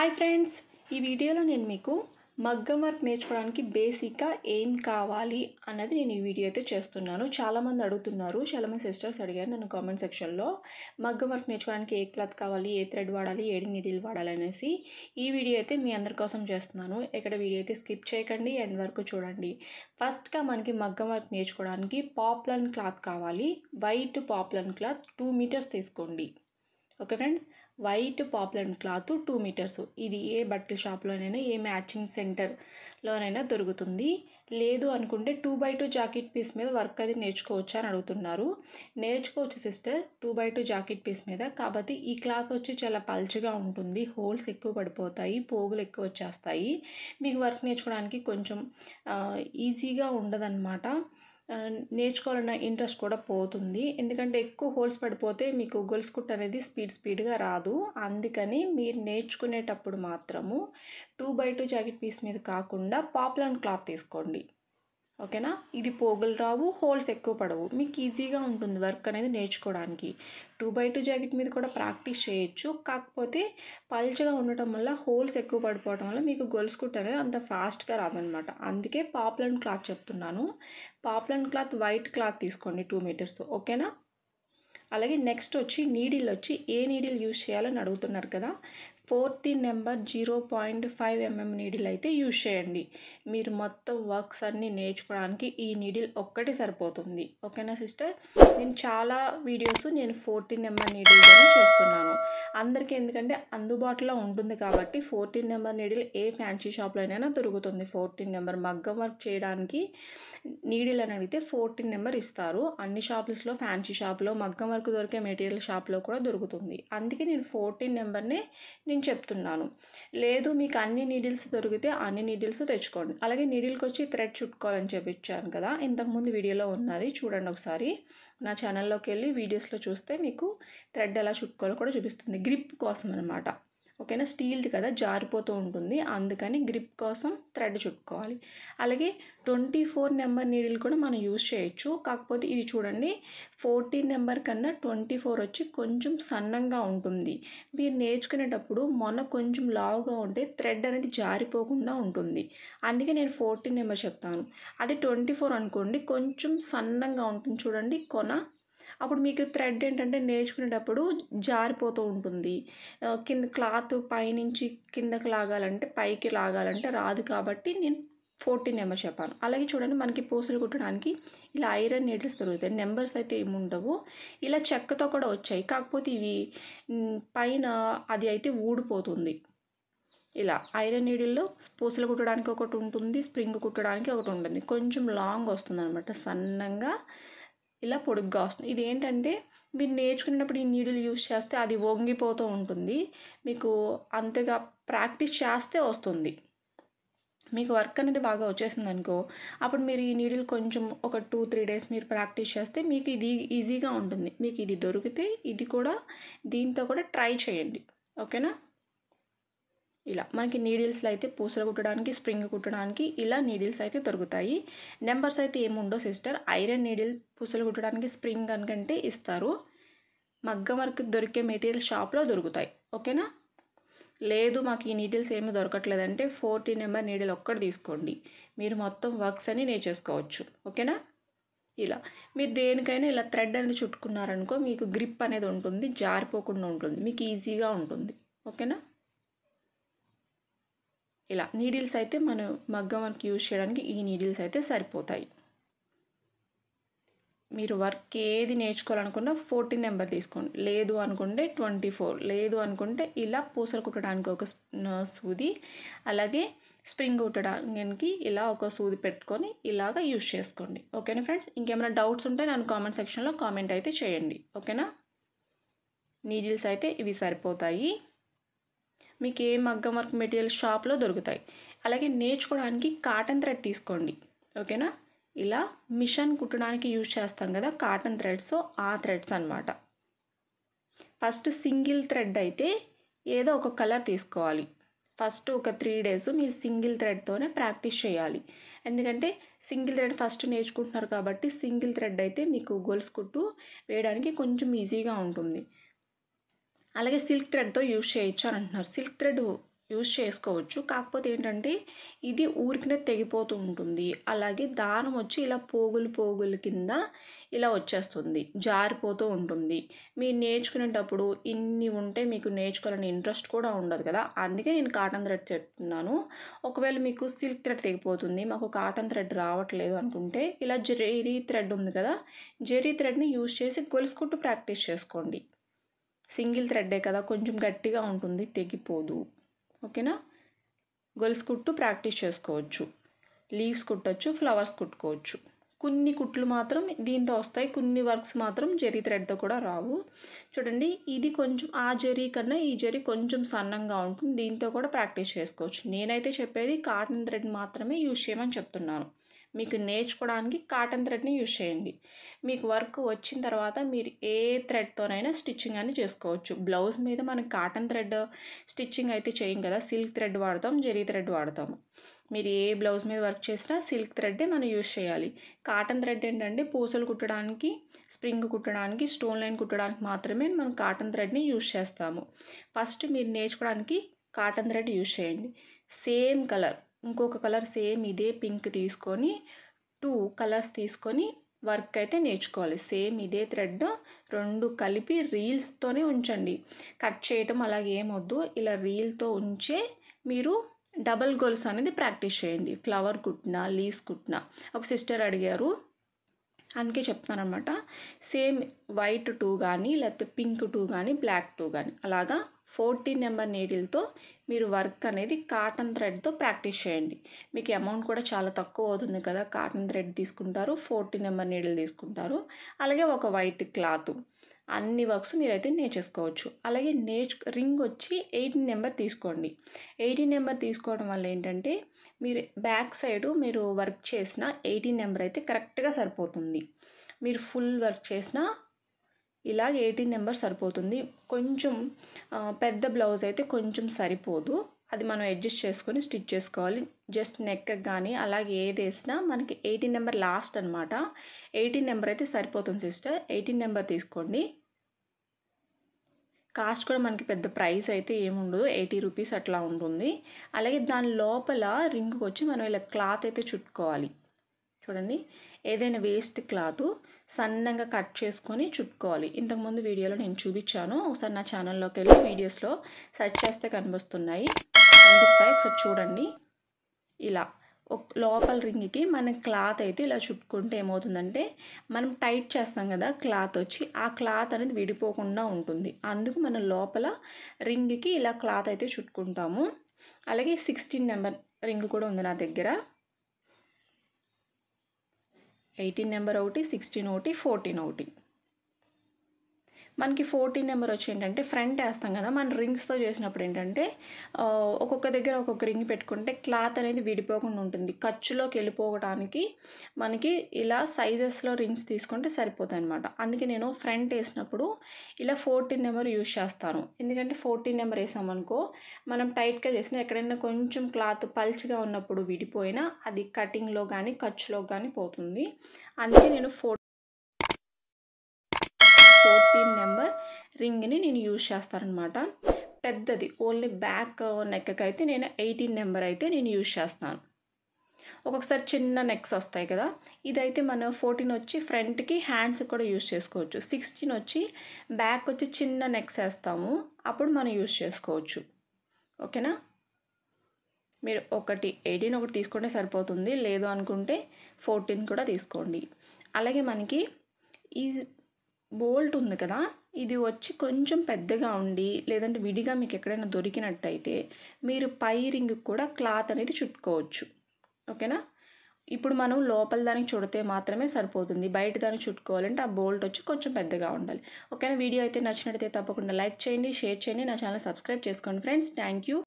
hi friends ఈ వీడియోలో నేను మీకు మగ్గం వర్క్ నేర్చుకోవడానికి బేసిక్గా ఏం కావాలి అన్నది నేను ఈ వీడియో అయితే చేస్తున్నాను చాలామంది అడుగుతున్నారు చాలామంది సిస్టర్స్ అడిగారు నన్ను కామెంట్ సెక్షన్లో మగ్గం వర్క్ నేర్చుకోవడానికి ఏ క్లాత్ కావాలి ఏ థ్రెడ్ వాడాలి ఏడి నీడిల్ వాడాలి అనేసి ఈ వీడియో అయితే మీ అందరి కోసం చేస్తున్నాను ఇక్కడ వీడియో అయితే స్కిప్ చేయకండి ఎండ్ వరకు చూడండి ఫస్ట్గా మనకి మగ్గం వర్క్ నేర్చుకోవడానికి పాప్లన్ క్లాత్ కావాలి white poplin cloth two metres తీసుకోండి okay friends white popular cloth two metres ఇది ఏ బట్టల షాప్లోనైనా ఏ మ్యాచింగ్ సెంటర్లోనైనా దొరుకుతుంది లేదు అనుకుంటే two by two jacket piece మీద వర్క్ అది నేర్చుకోవచ్చు అని అడుగుతున్నారు నేర్చుకోవచ్చు sister two by two jacket piece మీద కాబట్టి ఈ క్లాత్ వచ్చి చాలా పల్చగా ఉంటుంది హోల్స్ ఎక్కువ పడిపోతాయి పోగులు ఎక్కువ వచ్చేస్తాయి మీకు వర్క్ నేర్చుకోవడానికి కొంచెం ఈజీగా ఉండదన్నమాట నేర్చుకోవాలన్న ఇంట్రెస్ట్ కూడా పోతుంది ఎందుకంటే ఎక్కువ హోల్స్ పడిపోతే మీకు గొలుసుకుట్ అనేది స్పీడ్ స్పీడ్గా రాదు అందుకని మీరు నేర్చుకునేటప్పుడు మాత్రము two by two jacket piece మీద కాకుండా పాపులర్ క్లాత్ తీసుకోండి ఓకేనా ఇది పోగులు రావు హోల్స్ ఎక్కువ పడవు మీకు ఈజీగా ఉంటుంది వర్క్ అనేది నేర్చుకోవడానికి టూ బై టూ జాకెట్ మీద కూడా ప్రాక్టీస్ చేయొచ్చు కాకపోతే పల్చగా ఉండటం వల్ల హోల్స్ ఎక్కువ పడిపోవటం వల్ల మీకు గొలుసు అనేది అంత ఫాస్ట్గా రాదనమాట అందుకే పాప్లన్ క్లాత్ చెప్తున్నాను పాప్లన్ క్లాత్ వైట్ క్లాత్ తీసుకోండి టూ మీటర్స్ ఓకేనా అలాగే నెక్స్ట్ వచ్చి నీడిల్ వచ్చి ఏ నీడిల్ యూజ్ చేయాలని అడుగుతున్నారు కదా fourteen number zero point five mm needle అయితే యూజ్ చేయండి మీరు మొత్తం వర్క్స్ అన్నీ నేర్చుకోవడానికి ఈ నీడిల్ ఒక్కటి సరిపోతుంది ఓకేనా సిస్టర్ నేను చాలా వీడియోస్ నేను ఫోర్టీన్ నెంబర్ నీడిల్తోనే చేస్తున్నాను అందరికీ ఎందుకంటే అందుబాటులో ఉంటుంది కాబట్టి ఫోర్టీన్ నెంబర్ నీడిల్ ఏ ఫ్యాన్సీ షాప్లో అయినా దొరుకుతుంది ఫోర్టీన్ నెంబర్ మగ్గం వర్క్ చేయడానికి నీడిల్ అని అడిగితే ఫోర్టీన్ నెంబర్ ఇస్తారు అన్ని షాప్స్లో ఫ్యాన్సీ షాప్లో మగ్గం వర్క్ దొరికే మెటీరియల్ షాప్లో కూడా దొరుకుతుంది అందుకే నేను ఫోర్టీన్ నెంబర్నే నేను నేను చెప్తున్నాను లేదు మీకు అన్ని నీడిల్స్ దొరికితే అన్ని నీడిల్స్ తెచ్చుకోండి అలాగే నీడిల్కి వచ్చి థ్రెడ్ చుట్టుకోవాలని చెప్పి కదా ఇంతకుముందు వీడియోలో ఉన్నది చూడండి ఒకసారి నా ఛానల్లోకి వెళ్ళి వీడియోస్లో చూస్తే మీకు థ్రెడ్ ఎలా చుట్టుకోవాలో కూడా చూపిస్తుంది గ్రిప్ కోసం అనమాట ఓకేనా స్టీల్ది కదా జారిపోతూ ఉంటుంది అందుకని గ్రిప్ కోసం థ్రెడ్ చుట్టుకోవాలి అలాగే ట్వంటీ ఫోర్ నెంబర్ నీడిల్ కూడా మనం యూజ్ చేయొచ్చు కాకపోతే ఇది చూడండి ఫోర్టీన్ నెంబర్ కన్నా ట్వంటీ ఫోర్ వచ్చి కొంచెం సన్నంగా ఉంటుంది మీరు నేర్చుకునేటప్పుడు మొన్న కొంచెం లావుగా ఉంటే థ్రెడ్ అనేది జారిపోకుండా ఉంటుంది అందుకే నేను ఫోర్టీన్ నెంబర్ చెప్తాను అది ట్వంటీ ఫోర్ అనుకోండి కొంచెం సన్నంగా ఉంటుంది చూడండి కొన అప్పుడు మీకు థ్రెడ్ ఏంటంటే నేర్చుకునేటప్పుడు జారిపోతూ ఉంటుంది కింద క్లాత్ పైనుంచి కిందకి లాగాలంటే పైకి లాగాలంటే రాదు కాబట్టి నేను ఫోర్టీన్ నెంబర్స్ చెప్పాను అలాగే చూడండి మనకి పూసలు కుట్టడానికి ఇలా ఐరన్ నీడిల్స్ దొరుకుతాయి నెంబర్స్ అయితే ఏముండవు ఇలా చెక్కతో కూడా వచ్చాయి కాకపోతే ఇవి పైన అది అయితే ఊడిపోతుంది ఇలా ఐరన్ నీడిల్లో పూసలు కుట్టడానికి ఒకటి ఉంటుంది స్ప్రింగ్ కుట్టడానికి ఒకటి ఉంటుంది కొంచెం లాంగ్ వస్తుంది అనమాట సన్నంగా ఇలా పొడుగ్గా వస్తుంది ఇది ఏంటంటే మీరు నేర్చుకునేటప్పుడు ఈ నీడిల్ యూజ్ చేస్తే అది వంగిపోతూ ఉంటుంది మీకు అంతగా ప్రాక్టీస్ చేస్తే వస్తుంది మీకు వర్క్ అనేది బాగా వచ్చేసింది అనుకో అప్పుడు మీరు ఈ నీడిల్ కొంచెం ఒక టూ త్రీ డేస్ మీరు ప్రాక్టీస్ చేస్తే మీకు ఇది ఈజీగా ఉంటుంది మీకు ఇది దొరికితే ఇది కూడా దీంతో కూడా ట్రై చేయండి ఓకేనా ఇలా మనకి నీడిల్స్లో అయితే పూసలు కుట్టడానికి స్ప్రింగ్ కుట్టడానికి ఇలా నీడిల్స్ అయితే దొరుకుతాయి నెంబర్స్ అయితే ఏముండో సిస్టర్ ఐరన్ నీడిల్ పూసలు కుట్టడానికి స్ప్రింగ్ అనుకంటే ఇస్తారు మగ్గం వర్క్ దొరికే మెటీరియల్ షాప్లో దొరుకుతాయి ఓకేనా లేదు మాకు ఈ నీడిల్స్ ఏమీ దొరకట్లేదంటే ఫోర్టీ నెంబర్ నీడిల్ ఒక్కటి తీసుకోండి మీరు మొత్తం వర్క్స్ నేను చేసుకోవచ్చు ఓకేనా ఇలా మీరు దేనికైనా ఇలా థ్రెడ్ అనేది చుట్టుకున్నారనుకో మీకు గ్రిప్ అనేది ఉంటుంది జారిపోకుండా ఉంటుంది మీకు ఈజీగా ఉంటుంది ఓకేనా ఇలా నీడిల్స్ అయితే మనం మగ్గం వర్క్ యూజ్ చేయడానికి ఈ నీడిల్స్ అయితే సరిపోతాయి మీరు వర్క్ ఏది నేర్చుకోవాలనుకున్నా ఫోర్టీన్ నెంబర్ తీసుకోండి లేదు అనుకుంటే ట్వంటీ ఫోర్ లేదు అనుకుంటే ఇలా పూసలు కుట్టడానికి ఒక సూది అలాగే స్ప్రింగ్ కుట్టడానికి ఇలా ఒక సూది పెట్టుకొని ఇలాగ యూజ్ చేసుకోండి ఓకేనా ఫ్రెండ్స్ ఇంకేమైనా డౌట్స్ ఉంటే నన్ను కామెంట్ సెక్షన్లో కామెంట్ అయితే చేయండి ఓకేనా నీడిల్స్ అయితే ఇవి సరిపోతాయి మీకు ఏ మగ్గం వర్క్ మెటీరియల్ షాప్లో దొరుకుతాయి అలాగే నేర్చుకోవడానికి కాటన్ థ్రెడ్ తీసుకోండి ఓకేనా ఇలా మిషన్ కుట్టడానికి యూజ్ చేస్తాం కదా కాటన్ థ్రెడ్స్ ఆ థ్రెడ్స్ అనమాట ఫస్ట్ సింగిల్ థ్రెడ్ అయితే ఏదో ఒక కలర్ తీసుకోవాలి ఫస్ట్ ఒక త్రీ డేస్ మీరు సింగిల్ థ్రెడ్తోనే ప్రాక్టీస్ చేయాలి ఎందుకంటే సింగిల్ థ్రెడ్ ఫస్ట్ నేర్చుకుంటున్నారు కాబట్టి సింగిల్ థ్రెడ్ అయితే మీకు గొలుసు కుట్టు వేయడానికి కొంచెం ఈజీగా ఉంటుంది అలాగే సిల్క్ థ్రెడ్తో యూజ్ చేయొచ్చు అని అంటున్నారు సిల్క్ థ్రెడ్ యూజ్ చేసుకోవచ్చు కాకపోతే ఏంటంటే ఇది ఊరికినే తెగిపోతూ ఉంటుంది అలాగే దారం వచ్చి ఇలా పోగులు పోగులు కింద ఇలా వచ్చేస్తుంది జారిపోతూ ఉంటుంది మీరు నేర్చుకునేటప్పుడు ఇన్ని ఉంటే మీకు నేర్చుకోవాలని ఇంట్రెస్ట్ కూడా ఉండదు కదా అందుకే నేను కాటన్ థ్రెడ్ చెప్తున్నాను ఒకవేళ మీకు సిల్క్ థ్రెడ్ తెగిపోతుంది మాకు కాటన్ థ్రెడ్ రావట్లేదు అనుకుంటే ఇలా జెరీ థ్రెడ్ ఉంది కదా జెరీ థ్రెడ్ని యూజ్ చేసి గొలుసుకుంటూ ప్రాక్టీస్ చేసుకోండి సింగిల్ థ్రెడ్డే కదా కొంచెం గట్టిగా ఉంటుంది తెగిపోదు ఓకేనా గొలుసు కుట్టు ప్రాక్టీస్ చేసుకోవచ్చు లీవ్స్ కుట్టచ్చు ఫ్లవర్స్ కుట్టుకోవచ్చు కొన్ని కుట్లు మాత్రం దీంతో వస్తాయి కొన్ని వర్క్స్ మాత్రం జరీ థ్రెడ్తో కూడా రావు చూడండి ఇది కొంచెం ఆ జరీ కన్నా ఈ జరీ కొంచెం సన్నంగా ఉంటుంది దీంతో కూడా ప్రాక్టీస్ చేసుకోవచ్చు నేనైతే చెప్పేది కాటన్ థ్రెడ్ మాత్రమే యూజ్ చేయమని చెప్తున్నాను మీకు నేర్చుకోవడానికి కాటన్ థ్రెడ్ని యూజ్ చేయండి మీకు వర్క్ వచ్చిన తర్వాత మీరు ఏ థ్రెడ్తోనైనా స్టిచ్చింగ్ అని చేసుకోవచ్చు బ్లౌజ్ మీద మనం కాటన్ థ్రెడ్ స్టిచ్చింగ్ అయితే చేయం కదా సిల్క్ థ్రెడ్ వాడతాం జెరీ థ్రెడ్ వాడతాము మీరు ఏ బ్లౌజ్ మీద వర్క్ చేసినా సిల్క్ థ్రెడ్డే మనం యూజ్ చేయాలి కాటన్ థ్రెడ్ ఏంటంటే పూసలు కుట్టడానికి స్ప్రింగ్ కుట్టడానికి స్టోన్ లైన్ కుట్టడానికి మాత్రమే మనం కాటన్ థ్రెడ్ని యూజ్ చేస్తాము ఫస్ట్ మీరు నేర్చుకోవడానికి కాటన్ థ్రెడ్ యూజ్ చేయండి సేమ్ కలర్ ఇంకొక కలర్ సేమ్ ఇదే పింక్ తీసుకొని టూ కలర్స్ తీసుకొని వర్క్ అయితే నేర్చుకోవాలి సేమ్ ఇదే థ్రెడ్ రెండు కలిపి రీల్స్తోనే ఉంచండి కట్ చేయటం అలాగే ఏమొద్దు ఇలా రీల్తో ఉంచే మీరు డబల్ గోల్స్ అనేది ప్రాక్టీస్ చేయండి ఫ్లవర్ కుట్టినా లీవ్స్ కుట్టినా ఒక సిస్టర్ అడిగారు అందుకే చెప్తాను అనమాట సేమ్ వైట్ టూ కానీ లేకపోతే పింక్ టూ కానీ బ్లాక్ టూ కానీ అలాగా ఫోర్టీన్ నెంబర్ నీడిల్తో మీరు వర్క్ అనేది కాటన్ థ్రెడ్తో ప్రాక్టీస్ చేయండి మీకు అమౌంట్ కూడా చాలా తక్కువ అవుతుంది కదా కాటన్ థ్రెడ్ తీసుకుంటారు ఫోర్టీన్ నెంబర్ నీడిల్ తీసుకుంటారు అలాగే ఒక వైట్ క్లాత్ అన్ని వర్క్స్ మీరైతే నేర్చేసుకోవచ్చు అలాగే నేర్చు రింగ్ వచ్చి ఎయిటీన్ నెంబర్ తీసుకోండి ఎయిటీన్ నెంబర్ తీసుకోవడం వల్ల ఏంటంటే మీరు బ్యాక్ సైడ్ మీరు వర్క్ చేసిన ఎయిటీన్ నెంబర్ అయితే కరెక్ట్గా సరిపోతుంది మీరు ఫుల్ వర్క్ చేసినా ఇలాగ ఎయిటీన్ నెంబర్ సరిపోతుంది కొంచెం పెద్ద బ్లౌజ్ అయితే కొంచెం సరిపోదు అది మనం అడ్జస్ట్ చేసుకొని స్టిచ్ చేసుకోవాలి జస్ట్ నెక్ కానీ అలాగే ఏది వేసినా మనకి ఎయిటీన్ నెంబర్ లాస్ట్ అనమాట ఎయిటీన్ నెంబర్ అయితే సరిపోతుంది సిస్టర్ ఎయిటీన్ నెంబర్ తీసుకోండి కాస్ట్ కూడా మనకి పెద్ద ప్రైస్ అయితే ఏముండదు ఎయిటీ రూపీస్ అట్లా ఉంటుంది అలాగే దాని లోపల రింగ్కి వచ్చి మనం ఇలా క్లాత్ అయితే చుట్టుకోవాలి చూడండి ఏదైనా వేస్ట్ క్లాత్ సన్నంగా కట్ చేసుకొని చుట్టుకోవాలి ఇంతకుముందు వీడియోలో నేను చూపించాను ఒకసారి నా ఛానల్లోకి వెళ్ళి వీడియోస్లో సెర్చ్ చేస్తే కనిపిస్తున్నాయి కనిపిస్తాయి ఒకసారి చూడండి ఇలా లోపల రింగ్కి మన క్లాత్ అయితే ఇలా చుట్టుకుంటే ఏమవుతుందంటే మనం టైట్ చేస్తాం కదా క్లాత్ వచ్చి ఆ క్లాత్ అనేది విడిపోకుండా ఉంటుంది అందుకు మనం లోపల రింగ్కి ఇలా క్లాత్ అయితే చుట్టుకుంటాము అలాగే సిక్స్టీన్ నెంబర్ రింగ్ కూడా ఉంది నా దగ్గర ఎయిటీన్ నెంబర్ ఒకటి సిక్స్టీన్ ఒకటి ఫోర్టీన్ ఒకటి మనకి ఫోర్టీన్ నెంబర్ వచ్చి ఏంటంటే ఫ్రంట్ వేస్తాం కదా మనం రింగ్స్తో చేసినప్పుడు ఏంటంటే ఒక్కొక్క దగ్గర ఒక్కొక్క రింగ్ పెట్టుకుంటే క్లాత్ అనేది విడిపోకుండా ఉంటుంది ఖర్చులోకి వెళ్ళిపోవడానికి మనకి ఇలా సైజెస్లో రింగ్స్ తీసుకుంటే సరిపోతాయి అనమాట అందుకే నేను ఫ్రంట్ వేసినప్పుడు ఇలా ఫోర్టీన్ నెంబర్ యూజ్ చేస్తాను ఎందుకంటే ఫోర్టీన్ నెంబర్ వేసామనుకో మనం టైట్గా చేసిన ఎక్కడైనా కొంచెం క్లాత్ పల్చిగా ఉన్నప్పుడు విడిపోయినా అది కటింగ్లో కానీ ఖర్చులో కానీ పోతుంది అందుకే నేను ఫోర్ పిన్ నెంబర్ రింగ్ని నేను యూజ్ చేస్తానమాట పెద్దది ఓన్లీ బ్యాక్ నెక్కి అయితే నేను ఎయిటీన్ నెంబర్ అయితే నేను యూజ్ చేస్తాను ఒక్కొక్కసారి చిన్న నెక్స్ వస్తాయి కదా ఇదైతే మనం ఫోర్టీన్ వచ్చి ఫ్రంట్కి హ్యాండ్స్ కూడా యూజ్ చేసుకోవచ్చు సిక్స్టీన్ వచ్చి బ్యాక్ వచ్చి చిన్న నెక్స్ వేస్తాము అప్పుడు మనం యూజ్ చేసుకోవచ్చు ఓకేనా మీరు ఒకటి ఎయిటీన్ ఒకటి తీసుకుంటే సరిపోతుంది లేదు అనుకుంటే ఫోర్టీన్ కూడా తీసుకోండి అలాగే మనకి ఈ బోల్ట్ ఉంది కదా ఇది వచ్చి కొంచెం పెద్దగా ఉండి లేదంటే విడిగా మీకు ఎక్కడైనా దొరికినట్టయితే మీరు పై రింగ్ కూడా క్లాత్ అనేది చుట్టుకోవచ్చు ఓకేనా ఇప్పుడు మనం లోపల దానికి చుడితే మాత్రమే సరిపోతుంది బయట దానికి చుట్టుకోవాలంటే ఆ బోల్ట్ వచ్చి కొంచెం పెద్దగా ఉండాలి ఓకేనా వీడియో అయితే నచ్చినట్టయితే తప్పకుండా లైక్ చేయండి షేర్ చేయండి నా ఛానల్ సబ్స్క్రైబ్ చేసుకోండి ఫ్రెండ్స్ థ్యాంక్ యూ